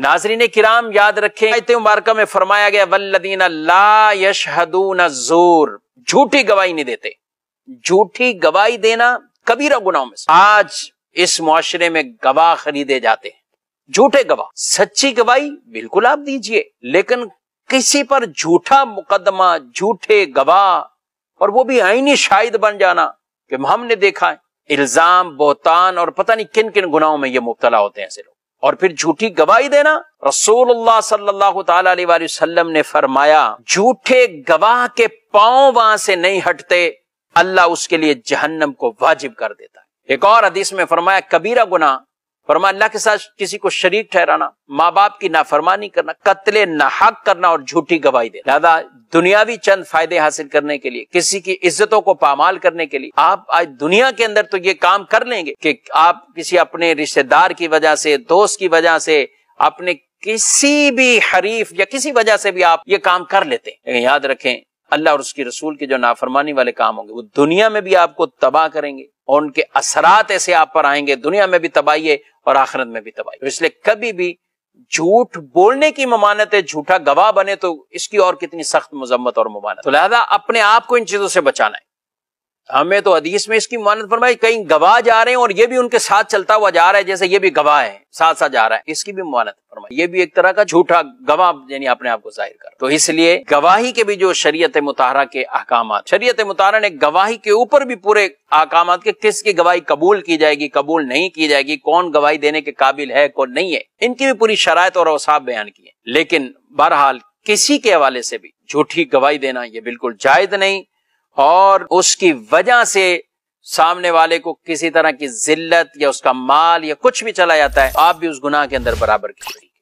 नाजरीन किराम याद रखे आयत मुबारक में फरमाया गया वल्लदीन ला यशहदून जोर झूठी गवाही नहीं देते झूठी गवाही देना कबीरा गुनाहों में आज इस मुआशरे में गवाह खरीदे जाते हैं झूठे गवाह सच्ची गवाही बिल्कुल आप दीजिए लेकिन किसी पर झूठा मुकदमा झूठे गवाह और वो भी आईनी शाहिद बन जाना कि हमने देखा है इल्जाम बोहतान और पता नहीं किन किन गुनाहों में ये मुबतला होते हैं ऐसे लोग और फिर झूठी गवाही देना रसूल सल्लाम ने फरमाया झूठे गवाह के पांव वहां से नहीं हटते अल्लाह उसके लिए जहन्नम को वाजिब कर देता है एक और हदीस में फरमाया कबीरा गुना फरमा अल्लाह के साथ किसी को शरीक ठहराना माँ बाप की नाफरमानी करना कत्ले नाहक करना और झूठी गवाही देना दादा दुनियावी चंद फायदे हासिल करने के लिए किसी की इज्जतों को पामाल करने के लिए आप आज दुनिया के अंदर तो ये काम कर लेंगे कि आप किसी अपने रिश्तेदार की वजह से दोस्त की वजह से अपने किसी भी हरीफ या किसी वजह से भी आप ये काम कर लेते हैं याद रखें अल्लाह और उसके रसूल के जो नाफरमानी वाले काम होंगे वो दुनिया में भी आपको तबाह करेंगे और उनके असरा ऐसे आप पर आएंगे दुनिया में भी तबाही है और आखिरत में भी तबाही तो इसलिए कभी भी झूठ बोलने की ममानत है झूठा गवाह बने तो इसकी और कितनी सख्त मजम्मत और ममानत तो लिहाजा अपने आप को इन चीजों से बचाना है हमें तो हदीस में इसकी मानत फरमाई कहीं गवाह जा रहे हैं और ये भी उनके साथ चलता हुआ जा रहा है जैसे ये भी गवाह है साथ साथ जा रहा है इसकी भी मानत फरमाई ये भी एक तरह का झूठा गवाह यानी अपने आप को जाहिर कर तो इसलिए गवाही के भी जो शरीयत मुतारा के अहकाम शरीयत मुतारा ने गवाही के ऊपर भी पूरे अहकाम के किसकी गवाही कबूल की जाएगी कबूल नहीं की जाएगी कौन गवाही देने के काबिल है कौन नहीं है इनकी भी पूरी शरात और अवसाब बयान की है लेकिन बहरहाल किसी के हवाले से भी झूठी गवाही देना यह बिल्कुल जायज नहीं और उसकी वजह से सामने वाले को किसी तरह की जिल्लत या उसका माल या कुछ भी चला जाता है आप भी उस गुनाह के अंदर बराबर की